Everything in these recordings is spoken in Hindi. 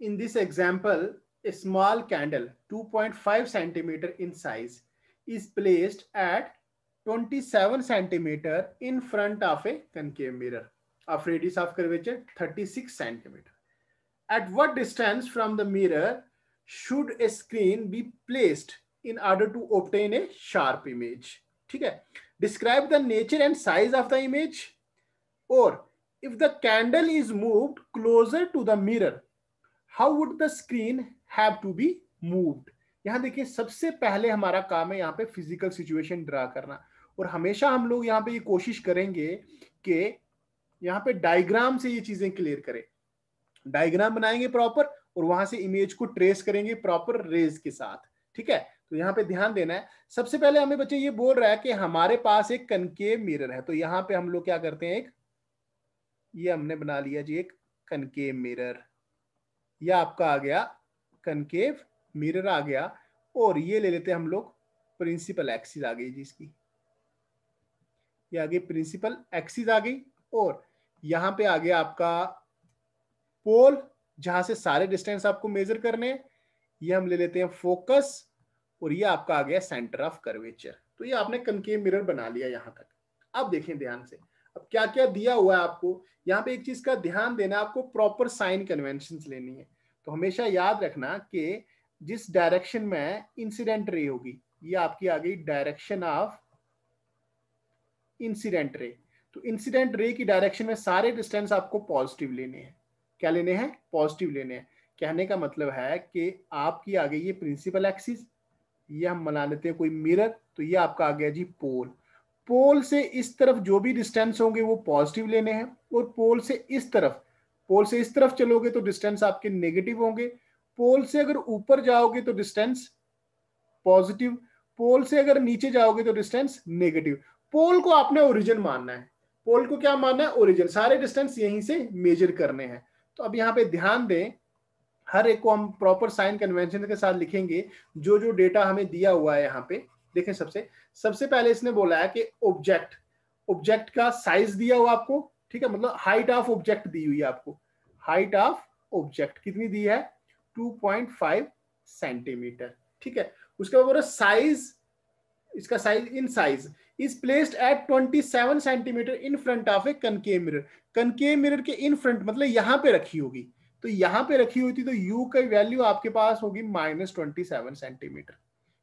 in this example, a small candle 2.5 centimeter in size is placed at 27 centimeter in front of a concave mirror of radius of curvature 36 centimeter. At what distance from the mirror should a screen be placed in order to obtain a sharp image? Okay. Describe the nature and size of the image or if the candle is moved closer to the mirror how would the screen have to be moved यहाँ देखिए सबसे पहले हमारा काम है यहाँ पे फिजिकल सिचुएशन ड्रा करना और हमेशा हम लोग यहाँ पे ये कोशिश करेंगे कि यहाँ पे डायग्राम से ये चीजें क्लियर करें डायग्राम बनाएंगे प्रॉपर और वहां से इमेज को ट्रेस करेंगे प्रॉपर रेज के साथ ठीक है तो यहाँ पे ध्यान देना है सबसे पहले हमें बच्चे ये बोल रहा है कि हमारे पास एक कनकेव मिरर है तो यहाँ पे हम लोग क्या करते हैं एक ये हमने बना लिया जी एक कनकेव मिरर ये आपका आ गया कनकेव मिरर आ गया और ये ले लेते हैं हम लोग प्रिंसिपल एक्सिस आ गई जिसकी ये आ गई प्रिंसिपल एक्सिस आ गई और यहां पे आ गया आपका पोल जहां से सारे डिस्टेंस आपको मेजर करने हैं ये हम ले लेते हैं फोकस और ये आपका आ गया सेंटर ऑफ कर्वेचर तो ये आपने कनकेव मिरर बना लिया यहां तक अब देखें ध्यान से अब क्या क्या दिया हुआ है आपको यहाँ पे एक चीज का ध्यान देना आपको प्रॉपर साइन कन्वेंशन लेनी है तो हमेशा याद रखना कि जिस डायरेक्शन में इंसिडेंट रे होगी ये आपकी आ गई डायरेक्शन ऑफ इंसिडेंट रे तो इंसिडेंट रे की डायरेक्शन में सारे डिस्टेंस आपको पॉजिटिव लेने हैं क्या लेने हैं पॉजिटिव लेने हैं कहने का मतलब है कि आपकी आ गई ये प्रिंसिपल एक्सिस ये हम मना लेते हैं कोई मिरर तो ये आपका आ गया जी पोल पोल से इस तरफ जो भी डिस्टेंस होंगे वो पॉजिटिव लेने हैं और पोल से इस तरफ पोल से इस तरफ चलोगे तो डिस्टेंस आपके नेगेटिव होंगे पोल से अगर ऊपर जाओगे तो डिस्टेंस पॉजिटिव पोल से अगर नीचे जाओगे तो डिस्टेंस नेगेटिव पोल को आपने ओरिजिन मानना है पोल को क्या मानना है ओरिजिन सारे डिस्टेंस यहीं से मेजर करने हैं तो अब यहाँ पे ध्यान दें हर एक को हम प्रॉपर साइन कन्वेंशन के साथ लिखेंगे जो जो डेटा हमें दिया हुआ है यहाँ पे देखें सबसे सबसे पहले इसने बोला है कि ऑब्जेक्ट ऑब्जेक्ट का साइज दिया हुआ आपको ठीक है मतलब हाइट ऑफ ऑब्जेक्ट दी हुई है आपको हाइट ऑफ ऑब्जेक्ट कितनी दी है 2.5 सेंटीमीटर ठीक है उसके बाद बोला साइज इसका size in size is placed at 27 centimetre in front of a concave mirror कनके मिरर के इन फ्रंट मतलब यहां पे रखी होगी तो यहां पे रखी हुई थी तो यू का वैल्यू आपके पास होगी माइनस ट्वेंटी सेवन सेंटीमीटर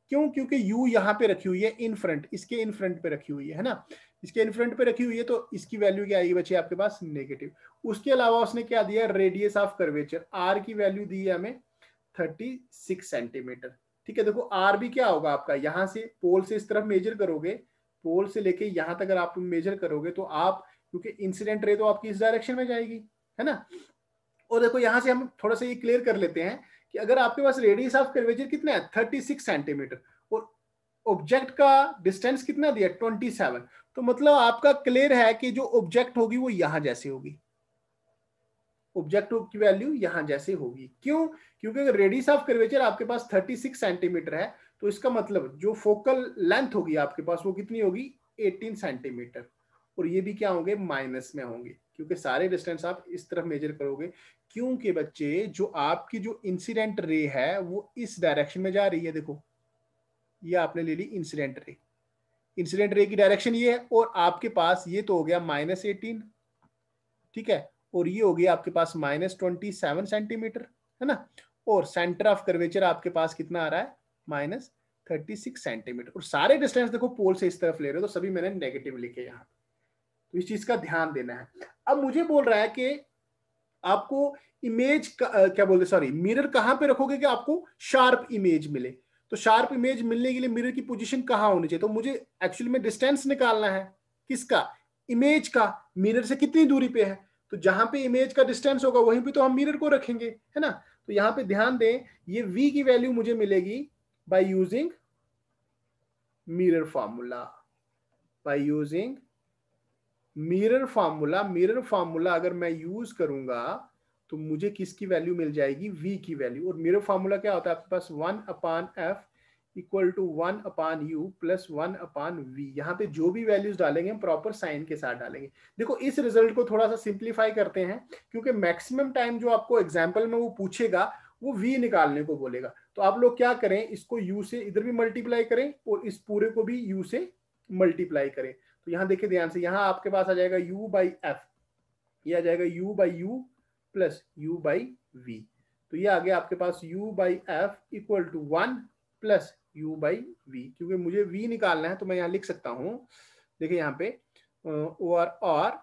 क्यों क्योंकि यू यहाँ पे रखी हुई है इन फ्रंट इसके इन फ्रंट पे रखी हुई है ना इसके इन फ्रंट पे रखी हुई है तो इसकी वैल्यू क्या आएगी बच्चे आपके पास नेगेटिव उसके अलावा उसने क्या दिया रेडियस ऑफ कर्वेचर आर की वैल्यू दी है हमें थर्टी सिक्स सेंटीमीटर ठीक है देखो आर भी क्या होगा आपका यहां से पोल से इस तरफ मेजर करोगे पोल से लेके यहां तक अगर आप मेजर करोगे तो आप क्योंकि इंसिडेंट रे तो आपकी इस डायरेक्शन में जाएगी है ना और देखो यहाँ से हम थोड़ा सा ये क्लियर कर लेते हैं कि अगर आपके पास रेडियस ऑफ कर्वेचर कितना है थर्टी सिक्स सेंटीमीटर और ऑब्जेक्ट का डिस्टेंस कितना दिया ट्वेंटी सेवन तो मतलब आपका क्लियर है कि जो ऑब्जेक्ट होगी वो यहां जैसे होगी ऑब्जेक्ट की वैल्यू यहां जैसे होगी क्यों क्योंकि अगर रेडियस ऑफ कर्वेचर आपके पास 36 सेंटीमीटर है तो इसका मतलब जो फोकल लेंथ होगी आपके पास वो कितनी होगी 18 सेंटीमीटर और ये भी क्या होंगे माइनस में होंगे क्योंकि सारे डिस्टेंस आप इस तरफ मेजर करोगे क्योंकि बच्चे जो आपकी जो इंसिडेंट रे है वो इस डायरेक्शन में जा रही है देखो ये आपने ले ली इंसिडेंट रे इंसिडेंट रे की डायरेक्शन ये है और आपके पास ये तो हो गया माइनस एटीन ठीक है और ये हो गया आपके पास माइनस ट्वेंटी सेवन सेंटीमीटर है ना और सेंटर ऑफ कर्वेचर आपके पास कितना आ रहा है माइनस थर्टी सिक्स सेंटीमीटर और सारे डिस्टेंस देखो पोल से इस तरफ ले रहे हो तो सभी मैंने नेगेटिव लिखे यहाँ तो इस चीज का ध्यान देना है अब मुझे बोल रहा है कि आपको इमेज क्या बोलते सॉरी मिरर कहां पे रखोगे कि आपको शार्प इमेज मिले तो शार्प इमेज मिलने के लिए मिरर की पोजीशन कहां होनी चाहिए तो मुझे एक्चुअली में डिस्टेंस निकालना है किसका इमेज का मिरर से कितनी दूरी पे है तो जहां पे इमेज का डिस्टेंस होगा वहीं पे तो हम मिरर को रखेंगे है ना तो यहां पे ध्यान दें ये v की वैल्यू मुझे मिलेगी by using mirror formula by using mirror formula mirror formula अगर मैं यूज करूंगा तो मुझे किसकी वैल्यू मिल जाएगी v की वैल्यू और मिरर फार्मूला क्या होता है आपके पास one upon f equal to one upon u plus one upon v यहाँ पे जो भी वैल्यूज डालेंगे हम प्रॉपर साइन के साथ डालेंगे देखो इस रिजल्ट को थोड़ा सा सिंप्लीफाई करते हैं क्योंकि मैक्सिमम टाइम जो आपको एग्जाम्पल में वो पूछेगा वो वी निकालने को बोलेगा तो आप लोग क्या करें इसको यू से इधर भी मल्टीप्लाई करें और इस पूरे को भी यू से मल्टीप्लाई करें तो यहां देखिए ध्यान से यहाँ आपके पास आ जाएगा यू बाई एफ ये आ जाएगा u by u plus u by v तो ये आ गया आपके पास u by f equal to one plus u by v क्योंकि मुझे v निकालना है तो मैं यहां लिख सकता हूं देखिए यहाँ पे और और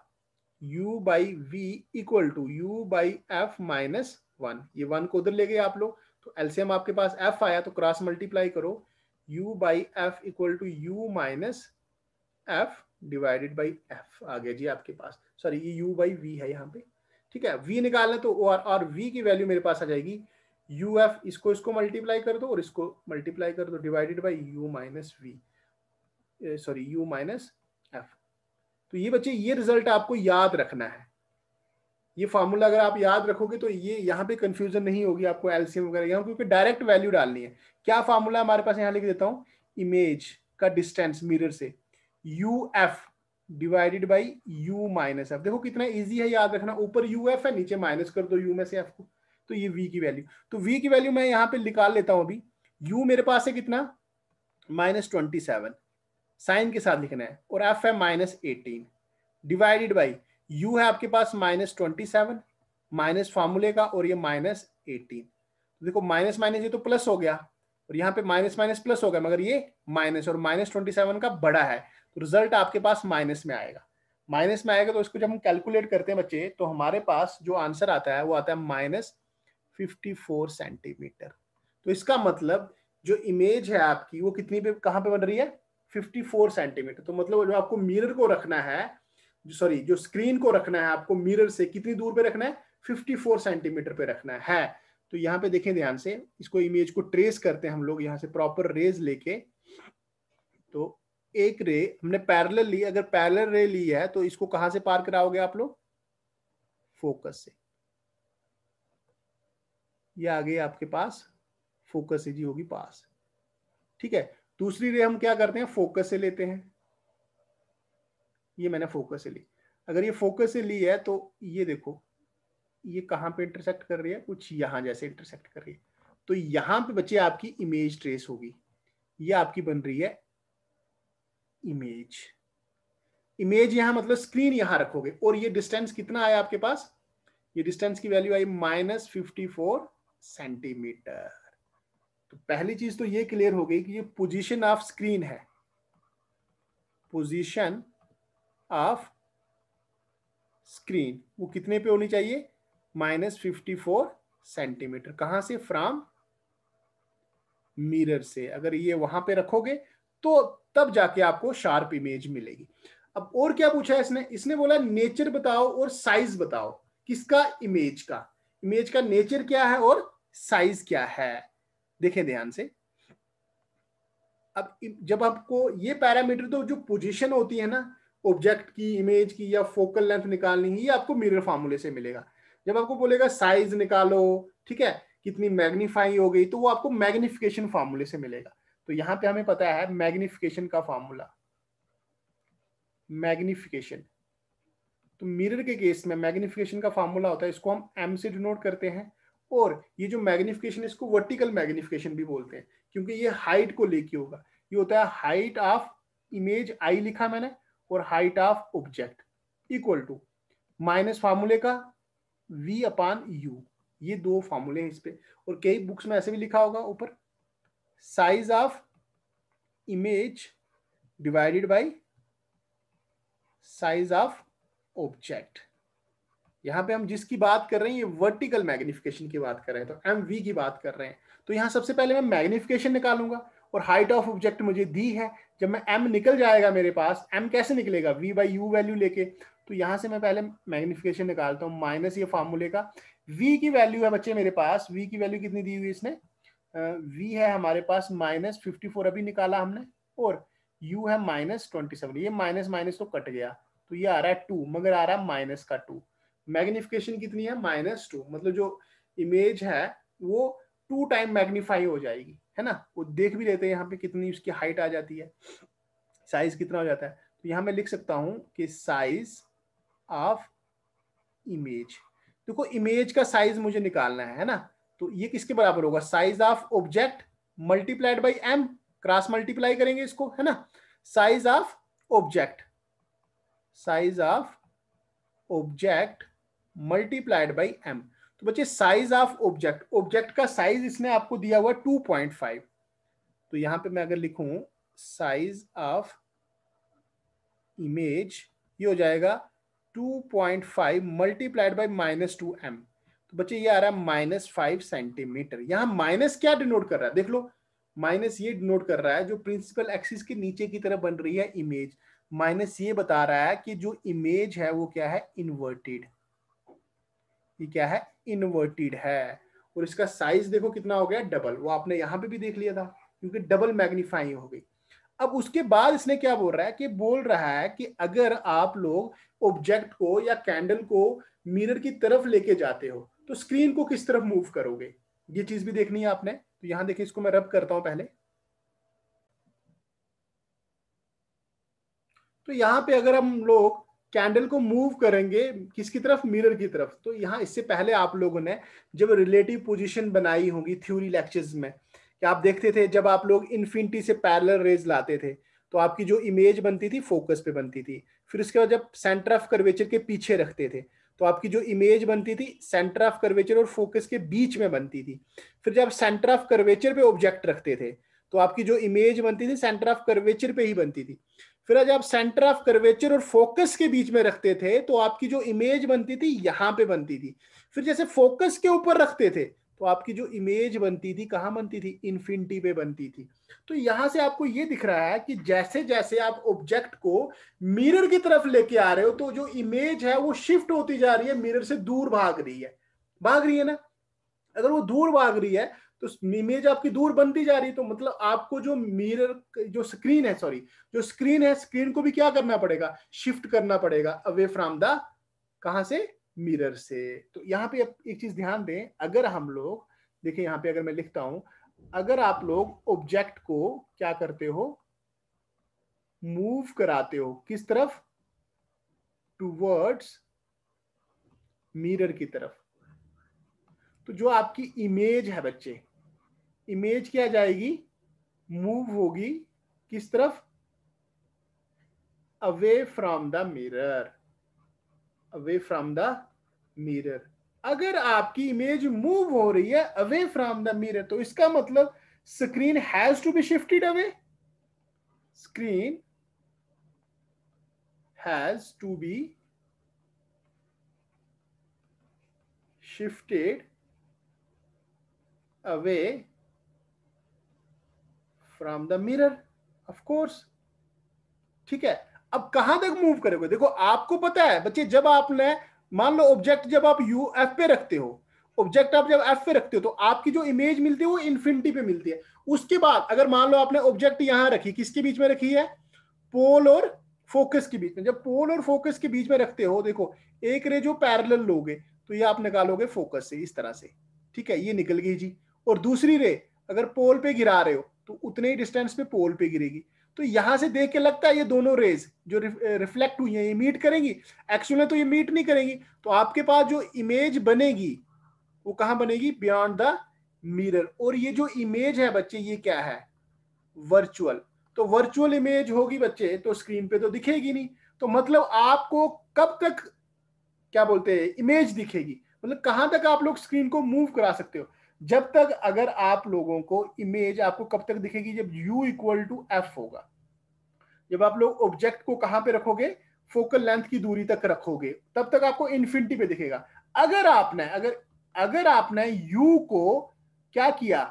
u by v equal to u by f minus one ये वन को उधर ले गए आप लोग तो एलसीएम आपके पास f आया तो क्रॉस मल्टीप्लाई करो u by f equal to u minus f divided by f आ गया जी आपके पास सॉरी ये यू बाई वी है यहाँ पे ठीक है वी निकालना तो और और वी की वैल्यू मेरे पास आ जाएगी यू एफ इसको इसको मल्टीप्लाई कर दो और इसको मल्टीप्लाई कर दो divided by u minus v sorry u minus f तो ये बच्चे ये रिजल्ट आपको याद रखना है ये फार्मूला अगर आप याद रखोगे तो ये यहाँ पे कंफ्यूजन नहीं होगी आपको एलसीएम वगैरह यहाँ क्योंकि डायरेक्ट वैल्यू डालनी है क्या फार्मूला हमारे पास यहाँ लिख देता हूँ इमेज का डिस्टेंस मिरर से u f divided by u minus f देखो कितना इजी है याद रखना ऊपर यू एफ है नीचे माइनस कर दो यू में से एफ को तो ये वी की वैल्यू तो वी की वैल्यू मैं यहाँ पे निकाल लेता हूँ अभी यू मेरे पास है कितना माइनस ट्वेंटी सेवन साइन के साथ लिखना है और एफ है minus eighteen divided by u है आपके पास माइनस ट्वेंटी सेवन माइनस फार्मूले का और ये माइनस एटीन देखो माइनस माइनस ये तो प्लस हो गया और यहाँ पे माइनस माइनस प्लस हो गया मगर ये माइनस और माइनस ट्वेंटी सेवन का बड़ा है तो रिजल्ट आपके पास माइनस में आएगा माइनस में आएगा तो इसको जब हम कैलकुलेट करते हैं बच्चे तो हमारे पास जो आंसर आता है वो आता है माइनस फिफ्टी फोर सेंटीमीटर तो इसका मतलब जो इमेज है आपकी वो कितनी पे कहाँ पे बन रही है फिफ्टी फोर सेंटीमीटर तो मतलब जो आपको मिरर को रखना है सॉरी जो स्क्रीन को रखना है आपको मिरर से कितनी दूर पे रखना है फोर सेंटीमीटर पे रखना है तो यहाँ पे देखें ध्यान से इसको इमेज को ट्रेस करते हैं हम लोग यहाँ से प्रॉपर रेज लेके तो एक रे हमने पैरल ली अगर पैरल रे ली है तो इसको कहां से पार कराओगे आप लोग फोकस से ये आ गई आपके पास फोकस से जी होगी पास ठीक है दूसरी रे हम क्या करते हैं फोकस से लेते हैं ये मैंने फोकस से ली अगर ये फोकस से ली है तो ये देखो ये कहाँ पे इंटरसेक्ट कर रही है कुछ यहाँ जैसे इंटरसेक्ट कर रही है तो यहाँ पे बच्चे आपकी इमेज ट्रेस होगी ये आपकी बन रही है इमेज इमेज यहां मतलब स्क्रीन यहां रखोगे और ये डिस्टेंस कितना आया आपके पास ये डिस्टेंस की वैल्यू आई माइनस फिफ्टी फोर सेंटीमीटर तो पहली चीज तो ये क्लियर हो गई कि ये पोजीशन ऑफ स्क्रीन है पोजीशन ऑफ स्क्रीन वो कितने पे होनी चाहिए माइनस फिफ्टी फोर सेंटीमीटर कहां से फ्राम मिरर से अगर ये वहां पे रखोगे तो तब जाके आपको शार्प इमेज मिलेगी अब और क्या पूछा है इसने इसने बोला नेचर बताओ और साइज बताओ किसका इमेज का इमेज का नेचर क्या है और साइज क्या है देखें ध्यान से अब जब आपको ये पैरामीटर तो जो पोजीशन होती है ना ऑब्जेक्ट की इमेज की या फोकल लेंथ निकालनी है ये आपको मिरर फार्मूले से मिलेगा जब आपको बोलेगा साइज निकालो ठीक है कितनी मैग्निफाई हो गई तो वो आपको मैग्निफिकेशन फार्मूले से मिलेगा तो यहाँ पे हमें पता है मैग्निफिकेशन का फार्मूला मैग्निफिकेशन तो मिरर के केस में मैग्निफिकेशन का फार्मूला होता है इसको हम एम से डिनोट करते हैं और ये जो मैग्निफिकेशन इसको वर्टिकल मैग्निफिकेशन भी बोलते हैं क्योंकि ये हाइट को लेके होगा ये होता है हाइट ऑफ इमेज आई लिखा मैंने और height of object equal to minus फार्मूले का वी अपान यू ये दो फॉर्मूले हैं इस पे और कई बुक्स में ऐसे भी लिखा होगा ऊपर size of image divided by size of object यहां पे हम जिसकी बात कर रहे हैं ये वर्टिकल मैग्निफिकेशन की बात कर रहे हैं तो एम वी की बात कर रहे हैं तो यहां सबसे पहले मैं मैग्निफिकेशन निकालूंगा और हाइट ऑफ ऑब्जेक्ट मुझे दी है जब मैं एम निकल जाएगा मेरे पास एम कैसे निकलेगा वी बाई यू वैल्यू लेके तो यहाँ से मैं पहले मैग्निफिकेशन निकालता हूँ माइनस ये फार्मूले का वी की वैल्यू है बच्चे मेरे पास वी की वैल्यू कितनी दी हुई इसने V है हमारे पास माइनस फिफ्टी फोर अभी निकाला हमने और U है माइनस ट्वेंटी सेवन ये माइनस माइनस तो कट गया तो ये आ रहा है टू मगर आ रहा है माइनस का टू मैग्निफिकेशन कितनी है माइनस टू मतलब जो इमेज है वो टू टाइम मैग्नीफाई हो जाएगी है ना वो देख भी लेते हैं यहाँ पे कितनी उसकी हाइट आ जाती है साइज कितना हो जाता है तो यहाँ मैं लिख सकता हूँ कि साइज ऑफ इमेज देखो इमेज का साइज मुझे निकालना है, है ना तो ये किसके बराबर होगा size of object multiplied by M cross multiply करेंगे इसको है ना size of object size of object multiplied by M तो बच्चे साइज ऑफ ऑब्जेक्ट ऑब्जेक्ट का साइज इसने आपको दिया हुआ टू पॉइंट फाइव तो यहां पे मैं अगर लिखूं साइज ऑफ इमेज ये हो जाएगा 2.5 multiplied by minus two M तो बच्चे ये आ रहा है माइनस फाइव सेंटीमीटर यहाँ माइनस क्या डिनोट कर रहा है देख लो माइनस ये डिनोट कर रहा है जो प्रिंसिपल एक्सिस के नीचे की तरफ बन रही है इमेज माइनस ये बता रहा है कि जो इमेज है वो क्या है इनवर्टेड ये क्या है इनवर्टेड है और इसका साइज देखो कितना हो गया डबल वो आपने यहां पे भी देख लिया था क्योंकि डबल मैग्नीफाइंग हो गई अब उसके बाद इसने क्या बोल रहा है कि बोल रहा है कि अगर आप लोग ऑब्जेक्ट को या कैंडल को मिरर की तरफ लेके जाते हो तो स्क्रीन को किस तरफ मूव करोगे ये चीज भी देखनी है आपने तो यहां देखिए इसको मैं रब करता हूं पहले तो यहां पे अगर हम लोग कैंडल को मूव करेंगे किसकी तरफ मिरर की तरफ तो यहां इससे पहले आप लोगों ने जब रिलेटिव पोजीशन बनाई होगी थ्योरी लेक्चर्स में कि आप देखते थे जब आप लोग इन्फिनिटी से पैरल रेज लाते थे तो आपकी जो इमेज बनती थी फोकस पे बनती थी फिर उसके बाद जब सेंटर ऑफ कर्वेचर के पीछे रखते थे तो आपकी जो इमेज बनती थी सेंटर ऑफ कर्वेचर और फोकस के बीच में बनती थी फिर जब सेंटर ऑफ कर्वेचर पे ऑब्जेक्ट रखते थे तो आपकी जो इमेज बनती थी सेंटर ऑफ कर्वेचर पे ही बनती थी फिर आज आप सेंटर ऑफ कर्वेचर और फोकस के बीच में रखते थे तो आपकी जो इमेज बनती थी यहाँ पे बनती थी फिर जैसे फोकस के ऊपर रखते थे तो आपकी जो इमेज बनती थी कहाँ बनती थी इन्फिनिटी पे बनती थी तो यहां से आपको ये दिख रहा है कि जैसे जैसे आप ऑब्जेक्ट को मिरर की तरफ लेके आ रहे हो तो जो इमेज है वो शिफ्ट होती जा रही है मिरर से दूर भाग रही है भाग रही है ना अगर वो दूर भाग रही है तो इमेज आपकी दूर बनती जा रही है तो मतलब आपको जो मिरर जो स्क्रीन है सॉरी जो स्क्रीन है स्क्रीन को भी क्या करना पड़ेगा शिफ्ट करना पड़ेगा अवे फ्रॉम द कहा से मिरर से तो यहाँ पे एक चीज ध्यान दें अगर हम लोग देखिए यहाँ पे अगर मैं लिखता हूं अगर आप लोग ऑब्जेक्ट को क्या करते हो मूव कराते हो किस तरफ टूवर्ड्स मिरर की तरफ तो जो आपकी इमेज है बच्चे इमेज क्या जाएगी मूव होगी किस तरफ away from the mirror away from the mirror अगर आपकी इमेज मूव हो रही है अवे फ्रॉम द मिरर तो इसका मतलब screen has to be shifted away screen has to be shifted away from the mirror of course ठीक है अब कहां तक मूव करोगे देखो आपको पता है बच्चे जब आपने मान लो ऑब्जेक्ट जब आप यू एफ पे रखते हो ऑब्जेक्ट आप जब एफ पे रखते हो तो आपकी जो इमेज मिलती है वो इन्फिनिटी पे मिलती है उसके बाद अगर मान लो आपने ऑब्जेक्ट यहां रखी किसके बीच में रखी है पोल और फोकस के बीच में जब पोल और फोकस के बीच में रखते हो देखो एक रे जो पैरल लोगे तो ये आप निकालोगे फोकस से इस तरह से ठीक है ये निकल गई जी और दूसरी रे अगर पोल पे गिरा रहे हो तो उतने ही डिस्टेंस पे पोल पे गिरेगी तो यहां से देख के लगता है ये दोनों रेज जो रिफ्लेक्ट हुई है ये मीट करेंगी एक्चुअल में तो ये मीट नहीं करेंगी तो आपके पास जो इमेज बनेगी वो कहां बनेगी बियॉन्ड द मिरर और ये जो इमेज है बच्चे ये क्या है वर्चुअल तो वर्चुअल इमेज होगी बच्चे तो स्क्रीन पे तो दिखेगी नहीं तो मतलब आपको कब तक क्या बोलते हैं इमेज दिखेगी मतलब कहां तक आप लोग स्क्रीन को मूव करा सकते हो जब तक अगर आप लोगों को इमेज आपको कब तक दिखेगी जब यू इक्वल टू एफ होगा जब आप लोग ऑब्जेक्ट को कहां पे रखोगे फोकल लेंथ की दूरी तक रखोगे तब तक आपको इन्फिनिटी पे दिखेगा अगर आपने अगर अगर आपने यू को क्या किया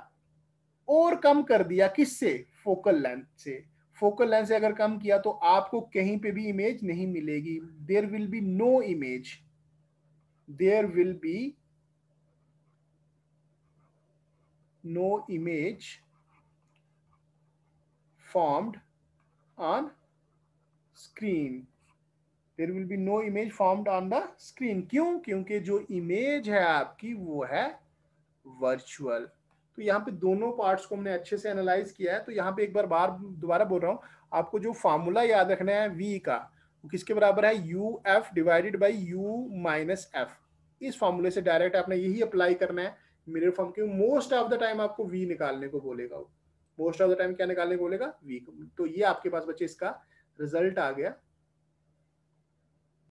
और कम कर दिया किससे फोकल लेंथ से फोकल लेंथ से अगर कम किया तो आपको कहीं पे भी इमेज नहीं मिलेगी there will be no image there will be no image formed on screen there will be no image formed on the screen क्यों क्योंकि जो इमेज है आपकी वो है वर्चुअल तो यहाँ पे दोनों पार्ट्स को हमने अच्छे से एनालाइज किया है तो यहाँ पे एक बार बार दोबारा बोल रहा हूँ आपको जो फार्मूला याद रखना है वी का वो किसके बराबर है u f divided by u minus f इस फार्मूले से डायरेक्ट आपने यही अप्लाई करना है मिरर फॉर्म क्योंकि मोस्ट ऑफ द टाइम आपको वी निकालने को बोलेगा वो मोस्ट ऑफ द टाइम क्या निकालने को बोलेगा वी तो ये आपके पास बच्चे इसका रिजल्ट आ गया